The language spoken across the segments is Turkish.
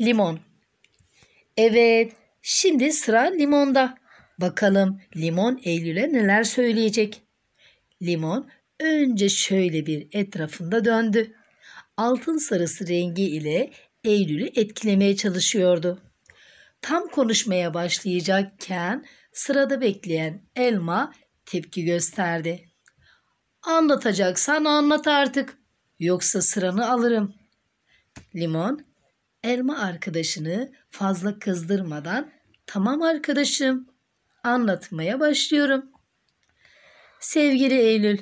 limon. Evet, şimdi sıra limonda. Bakalım limon Eylül'e neler söyleyecek? Limon önce şöyle bir etrafında döndü. Altın sarısı rengi ile Eylül'ü etkilemeye çalışıyordu. Tam konuşmaya başlayacakken sırada bekleyen elma tepki gösterdi. Anlatacaksan anlat artık. Yoksa sıranı alırım. Limon Elma arkadaşını fazla kızdırmadan tamam arkadaşım anlatmaya başlıyorum. Sevgili Eylül,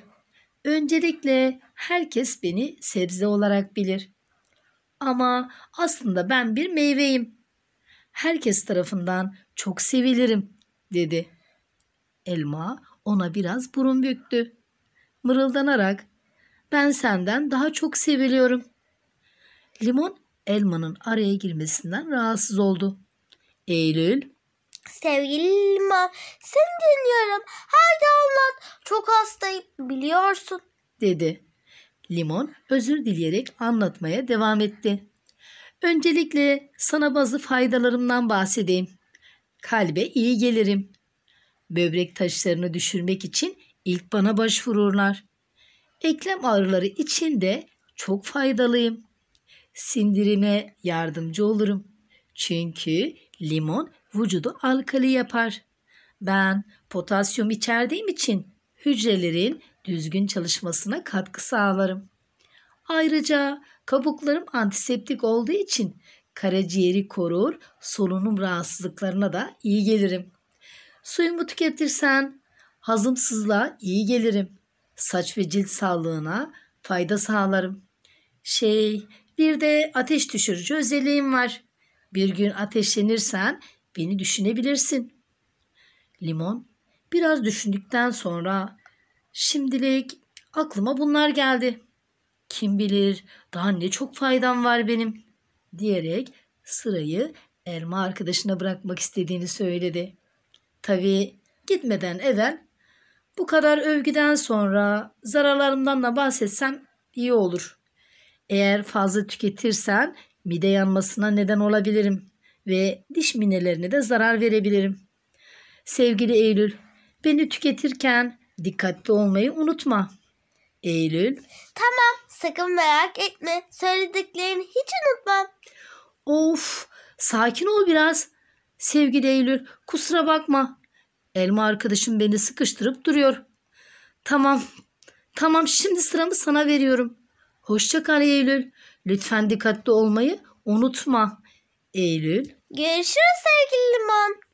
öncelikle herkes beni sebze olarak bilir. Ama aslında ben bir meyveyim. Herkes tarafından çok sevilirim dedi. Elma ona biraz burun büktü. Mırıldanarak ben senden daha çok seviliyorum. Limon elmanın araya girmesinden rahatsız oldu. Eylül Sevgili Lima seni dinliyorum. Haydi anlat. Çok hastayım biliyorsun. dedi. Limon özür dileyerek anlatmaya devam etti. Öncelikle sana bazı faydalarımdan bahsedeyim. Kalbe iyi gelirim. Böbrek taşlarını düşürmek için ilk bana başvururlar. Eklem ağrıları için de çok faydalıyım sindirime yardımcı olurum. Çünkü limon vücudu alkali yapar. Ben potasyum içerdiğim için hücrelerin düzgün çalışmasına katkı sağlarım. Ayrıca kabuklarım antiseptik olduğu için karaciğeri korur, solunum rahatsızlıklarına da iyi gelirim. Suyumu tüketirsen hazımsızlığa iyi gelirim. Saç ve cilt sağlığına fayda sağlarım. Şey, bir de ateş düşürücü özelliğim var. Bir gün ateşlenirsen beni düşünebilirsin. Limon biraz düşündükten sonra şimdilik aklıma bunlar geldi. Kim bilir daha ne çok faydam var benim diyerek sırayı elma arkadaşına bırakmak istediğini söyledi. Tabii gitmeden evvel bu kadar övgüden sonra zararlarımdan da bahsetsem iyi olur eğer fazla tüketirsen mide yanmasına neden olabilirim ve diş minelerine de zarar verebilirim. Sevgili Eylül, beni tüketirken dikkatli olmayı unutma. Eylül. Tamam, sakın merak etme. Söylediklerini hiç unutmam. Of, sakin ol biraz. Sevgili Eylül, kusura bakma. Elma arkadaşım beni sıkıştırıp duruyor. Tamam, tamam şimdi sıramı sana veriyorum. Hoşça kal Eylül. Lütfen dikkatli olmayı unutma Eylül. Görüşürüz sevgili Limon.